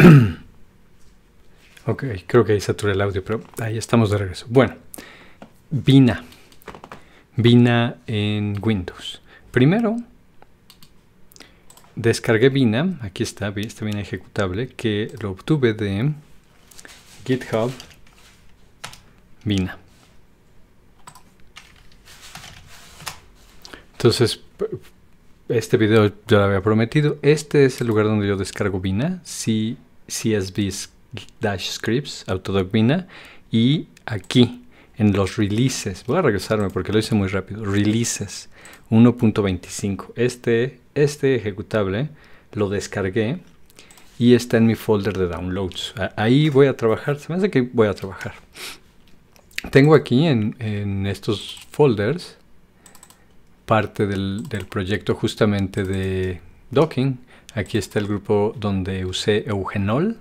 ok, creo que ahí saturé el audio, pero ahí estamos de regreso. Bueno, Vina. Vina en Windows. Primero, descargué Vina. Aquí está, este Vina ejecutable, que lo obtuve de GitHub Vina. Entonces, este video ya lo había prometido. Este es el lugar donde yo descargo Vina. Si CSV-scripts, Autodocmina, y aquí en los releases, voy a regresarme porque lo hice muy rápido, releases 1.25. Este, este ejecutable lo descargué y está en mi folder de downloads. Ahí voy a trabajar, se me hace que voy a trabajar. Tengo aquí en, en estos folders parte del, del proyecto justamente de, docking. Aquí está el grupo donde usé eugenol,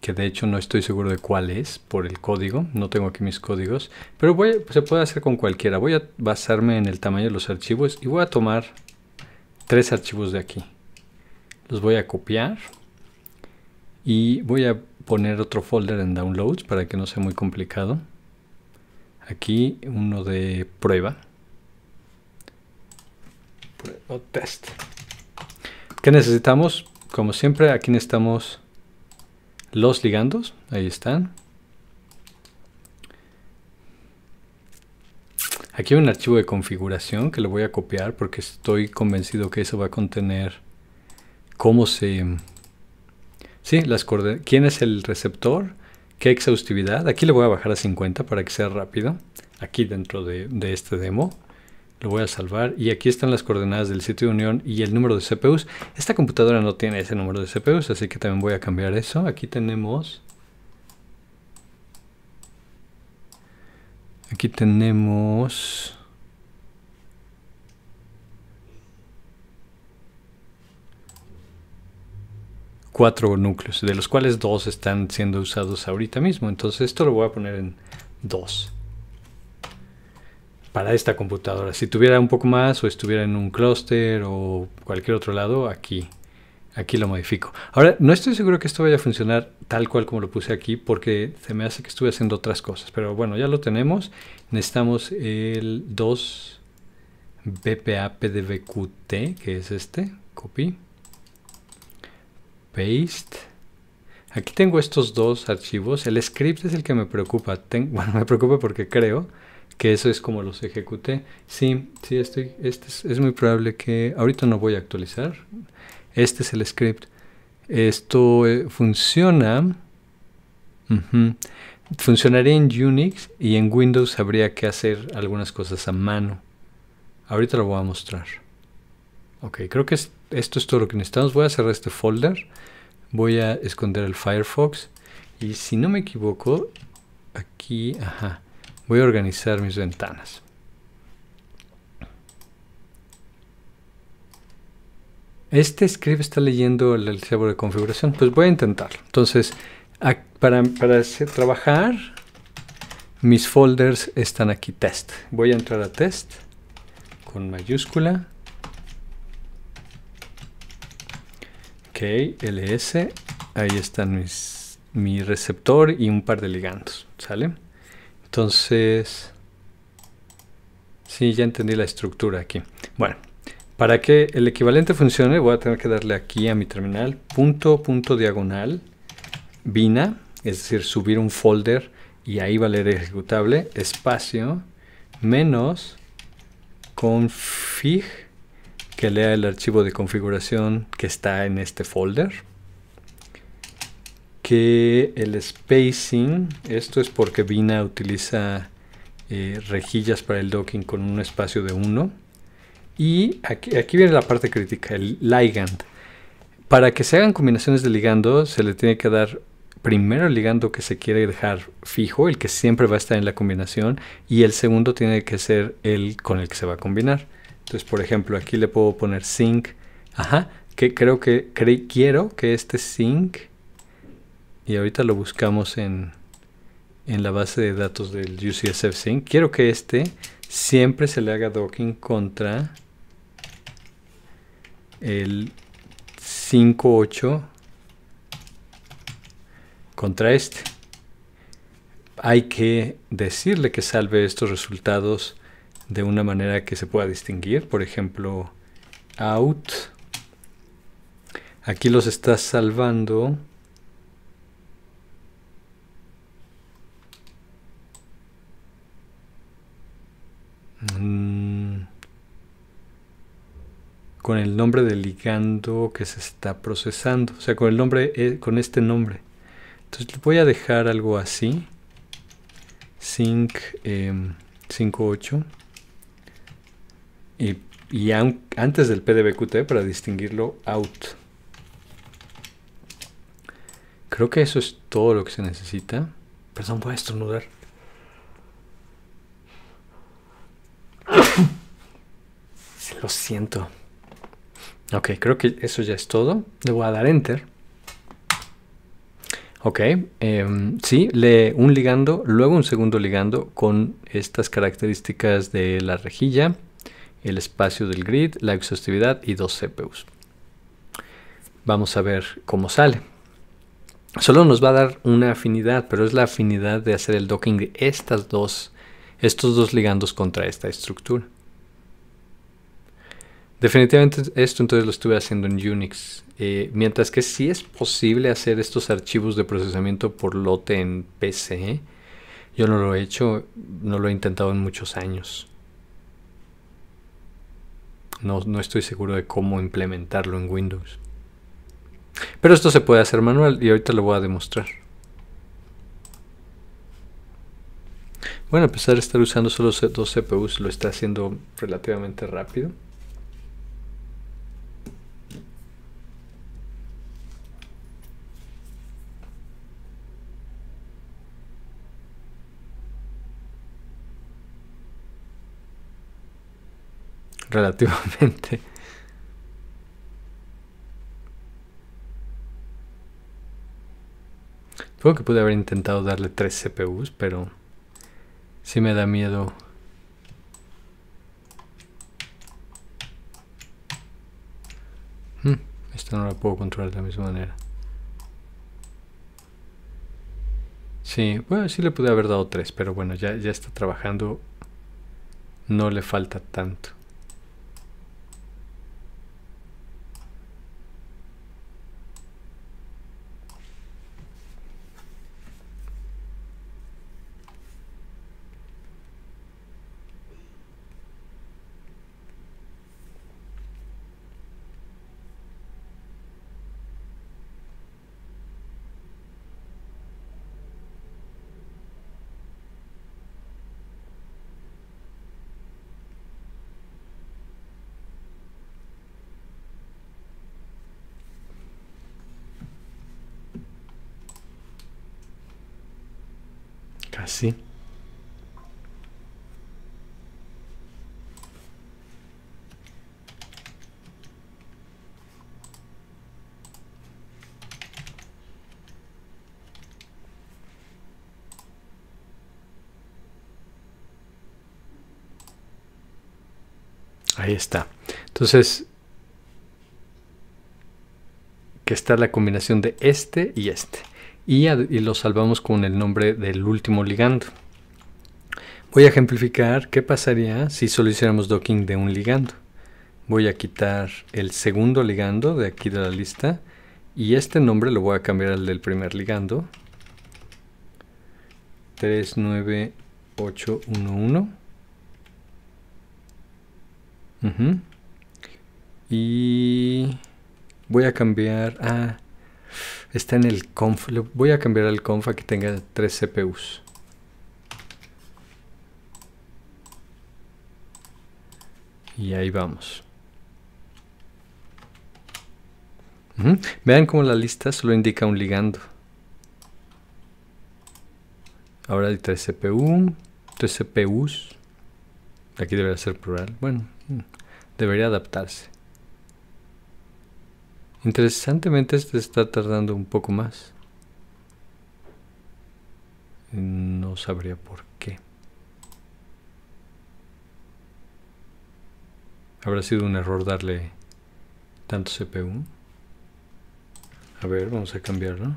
que de hecho no estoy seguro de cuál es por el código, no tengo aquí mis códigos, pero voy, se puede hacer con cualquiera. Voy a basarme en el tamaño de los archivos y voy a tomar tres archivos de aquí. Los voy a copiar y voy a poner otro folder en Downloads para que no sea muy complicado. Aquí uno de prueba test. ¿Qué necesitamos? Como siempre, aquí necesitamos los ligandos. Ahí están. Aquí hay un archivo de configuración que le voy a copiar porque estoy convencido que eso va a contener cómo se... Sí, las ¿Quién es el receptor? ¿Qué exhaustividad? Aquí le voy a bajar a 50 para que sea rápido. Aquí dentro de este demo lo voy a salvar y aquí están las coordenadas del sitio de unión y el número de CPUs. Esta computadora no tiene ese número de CPUs, así que también voy a cambiar eso. Aquí tenemos... Aquí tenemos... cuatro núcleos, de los cuales dos están siendo usados ahorita mismo. Entonces esto lo voy a poner en 2 para esta computadora. Si tuviera un poco más o estuviera en un clúster o cualquier otro lado, aquí, aquí lo modifico. Ahora, no estoy seguro que esto vaya a funcionar tal cual como lo puse aquí porque se me hace que estuve haciendo otras cosas. Pero bueno, ya lo tenemos. Necesitamos el 2 BPA que es este. Copy. Paste. Aquí tengo estos dos archivos. El script es el que me preocupa. bueno, me preocupa porque creo que eso es como los ejecuté. Sí, sí, estoy, este es, muy probable que ahorita no voy a actualizar. Este es el script. Esto eh, funciona. Funcionaría en Unix y en Windows habría que hacer algunas cosas a mano. Ahorita lo voy a mostrar. Ok, creo que esto es todo lo que necesitamos. Voy a cerrar este folder. Voy a esconder el Firefox. Y si no me equivoco, aquí, ajá Voy a organizar mis ventanas. Este script está leyendo el, archivo de configuración. Pues voy a intentarlo. Entonces, para, hacer, trabajar, mis folders están aquí. Test. Voy a entrar a test con mayúscula. Ok, ls. Ahí están mis, mi receptor y un par de ligandos. ¿Sale? Entonces, sí, ya entendí la estructura aquí. Bueno, para que el equivalente funcione, voy a tener que darle aquí a mi terminal punto, punto diagonal, bina, es decir, subir un folder y ahí va a leer ejecutable, espacio, menos config, que lea el archivo de configuración que está en este folder que el spacing, esto es porque Vina utiliza eh, rejillas para el docking con un espacio de 1. Y aquí, aquí, viene la parte crítica, el ligand. Para que se hagan combinaciones de ligando, se le tiene que dar primero el ligando que se quiere dejar fijo, el que siempre va a estar en la combinación, y el segundo tiene que ser el con el que se va a combinar. Entonces, por ejemplo, aquí le puedo poner zinc, ajá, que creo que quiero que este zinc y ahorita lo buscamos en, en la base de datos del UCSF Sync. Quiero que este siempre se le haga docking contra el 5.8 contra este. Hay que decirle que salve estos resultados de una manera que se pueda distinguir. Por ejemplo, out. Aquí los está salvando con el nombre del ligando que se está procesando, o sea, con el nombre, eh, con este nombre. Entonces voy a dejar algo así, sync 58, em, y, antes del PDBQT para distinguirlo out. Creo que eso es todo lo que se necesita. Perdón, voy a estornudar. Lo siento. Ok, creo que eso ya es todo. Le voy a dar enter. Ok, em, sí, lee un ligando, luego un segundo ligando con estas características de la rejilla, el espacio del grid, la exhaustividad y dos CPUs. Vamos a ver cómo sale. Solo nos va a dar una afinidad, pero es la afinidad de hacer el docking de estas dos, estos dos ligandos contra esta estructura. Definitivamente esto entonces lo estuve haciendo en Unix. Eh, mientras que sí es posible hacer estos archivos de procesamiento por lote en PC, yo no lo he hecho, no lo he intentado en muchos años. No, no estoy seguro de cómo implementarlo en Windows. Pero esto se puede hacer manual y ahorita lo voy a demostrar. Bueno, a pesar de estar usando solo dos CPUs, lo está haciendo relativamente rápido. relativamente. Supongo que pude haber intentado darle tres CPUs, pero si me da miedo. Hmm, esto no lo puedo controlar de la misma manera. Sí, bueno, sí le pude haber dado tres, pero bueno, ya, ya está trabajando. No le falta tanto. Ahí está. Entonces, que está la combinación de este y este y, lo salvamos con el nombre del último ligando. Voy a ejemplificar qué pasaría si solo hiciéramos docking de un ligando. Voy a quitar el segundo ligando de aquí de la lista y este nombre lo voy a cambiar al del primer ligando. 39811. Y voy a cambiar a Está en el conf. voy a cambiar al conf a que tenga tres CPUs. Y ahí vamos. Vean cómo la lista solo indica un ligando. Ahora hay 3 CPU, 3 CPUs. Aquí debería ser plural. Bueno, mm, debería adaptarse. Interesantemente este está tardando un poco más. No sabría por qué. Habrá sido un error darle tanto CPU. A ver, vamos a cambiarlo.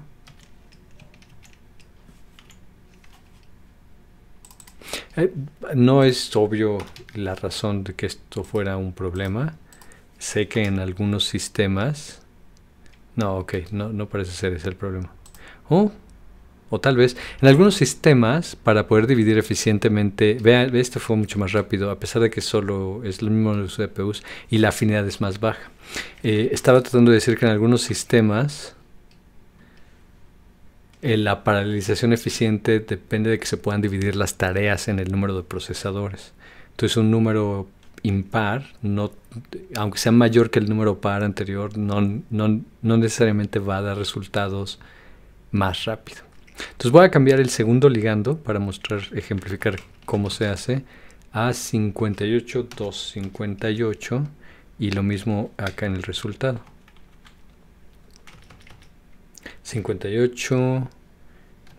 Eh, no es obvio la razón de que esto fuera un problema. Sé que en algunos sistemas no, ok, no, no parece ser ese el problema. Oh, o tal vez en algunos sistemas para poder dividir eficientemente, vea, esto fue mucho más rápido, a pesar de que solo es lo mismo en los de y la afinidad es más baja. Eh, estaba tratando de decir que en algunos sistemas eh, la paralelización eficiente depende de que se puedan dividir las tareas en el número de procesadores. Entonces un número impar, no, aunque sea mayor que el número par anterior, no, necesariamente va a dar resultados más rápido. Entonces voy a cambiar el segundo ligando para mostrar, ejemplificar cómo se hace a 58, 258 y lo mismo acá en el resultado. 58,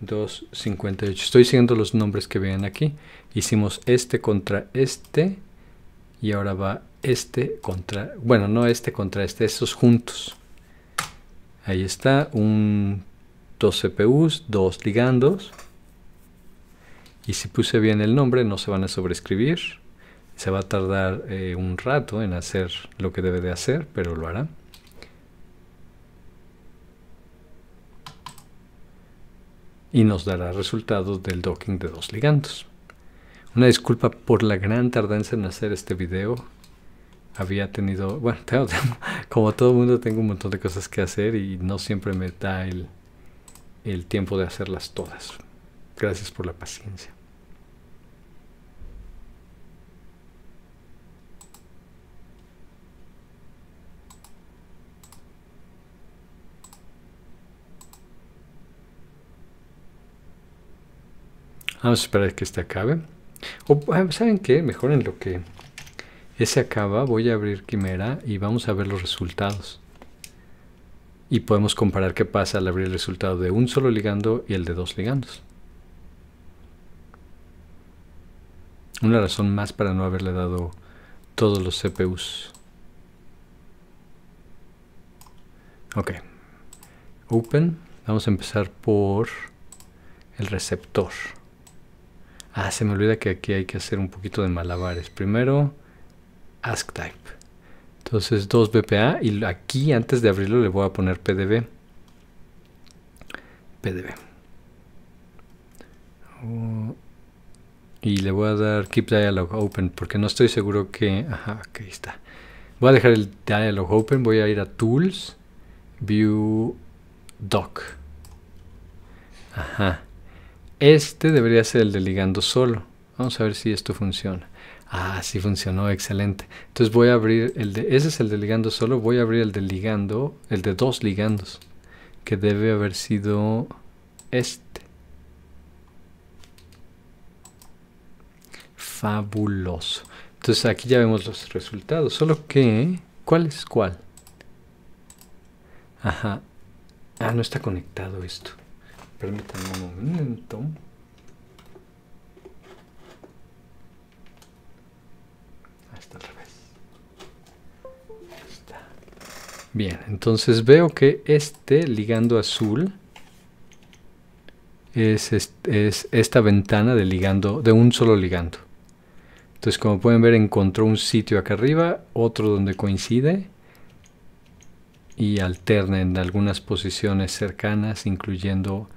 258. Estoy siguiendo los nombres que vean aquí. Hicimos este contra este y ahora va este contra, bueno, no este contra este, estos juntos. Ahí está, un, dos CPUs, dos ligandos. Y si puse bien el nombre, no se van a sobreescribir. Se va a tardar eh, un rato en hacer lo que debe de hacer, pero lo hará. Y nos dará resultados del docking de dos ligandos. Una disculpa por la gran tardanza en hacer este video. Había tenido, bueno, como todo mundo tengo un montón de cosas que hacer y no siempre me da el, el tiempo de hacerlas todas. Gracias por la paciencia. Vamos a esperar que este acabe. Ah, ¿saben qué? Mejor en lo que ese acaba, voy a abrir Quimera y vamos a ver los resultados. Y podemos comparar qué pasa al abrir el resultado de un solo ligando y el de dos ligandos. Una razón más para no haberle dado todos los CPUs. Ok. Open. Vamos a empezar por el receptor. Ah, se me olvida que aquí hay que hacer un poquito de malabares. Primero, ask type. Entonces 2 BPA y aquí antes de abrirlo le voy a poner PDB. PDB. Oh. y le voy a dar Keep Dialog Open porque no estoy seguro que... Ajá, aquí está. Voy a dejar el Dialog Open, voy a ir a Tools, View Doc. Ajá. Este debería ser el de ligando solo. Vamos a ver si esto funciona. Ah, sí funcionó, excelente. Entonces voy a abrir el de... Ese es el de ligando solo. Voy a abrir el de ligando, el de dos ligandos. Que debe haber sido este. Fabuloso. Entonces aquí ya vemos los resultados. Solo que... ¿Cuál es cuál? Ajá. Ah, no está conectado esto. Permítanme un momento. Hasta ah, al revés. está. Bien, entonces veo que este ligando azul es, esta ventana de ligando de un solo ligando. Entonces, como pueden ver, encontró un sitio acá arriba, otro donde coincide y alterna en algunas posiciones cercanas, incluyendo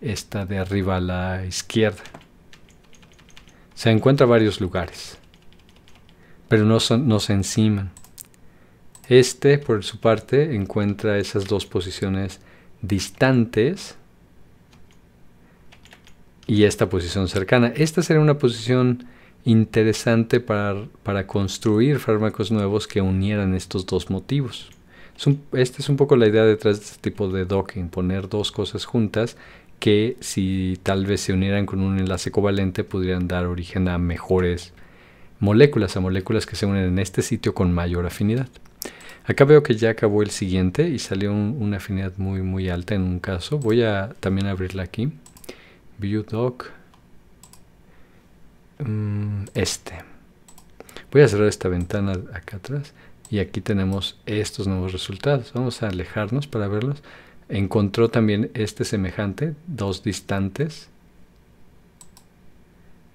esta de arriba a la izquierda. Se encuentra varios lugares, pero no, no se enciman. Este, por su parte, encuentra esas dos posiciones distantes y esta posición cercana. Esta sería una posición interesante para, para construir fármacos nuevos que unieran estos dos motivos. esta es un poco la idea detrás de este tipo de docking, poner dos cosas juntas que si tal vez se unieran con un enlace covalente podrían dar origen a mejores moléculas, a moléculas que se unen en este sitio con mayor afinidad. Acá veo que ya acabó el siguiente y salió una afinidad muy muy alta en un caso. Voy a también abrirla aquí. ViewDoc, mm, este. Voy a cerrar esta ventana acá atrás y aquí tenemos estos nuevos resultados. Vamos a alejarnos para verlos encontró también este semejante, dos distantes,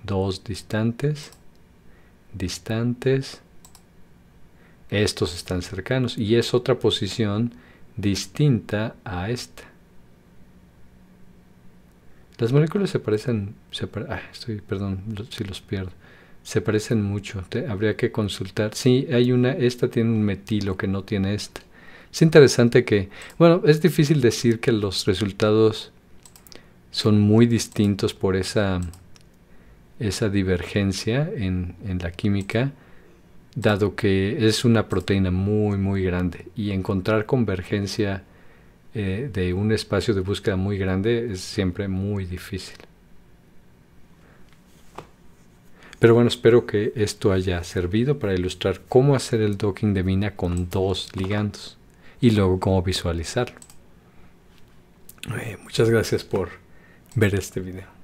dos distantes, distantes, estos están cercanos y es otra posición distinta a esta. Las moléculas se parecen, ah, estoy, perdón si los pierdo, se parecen mucho, habría que consultar. Sí, hay una, esta tiene un metilo que no tiene esta. Es interesante que, bueno, es difícil decir que los resultados son muy distintos por esa, esa divergencia en, la química, dado que es una proteína muy, muy grande y encontrar convergencia eh, de un espacio de búsqueda muy grande es siempre muy difícil. Pero bueno, espero que esto haya servido para ilustrar cómo hacer el docking de mina con dos ligandos y luego cómo visualizarlo. Eh, muchas gracias por ver este video.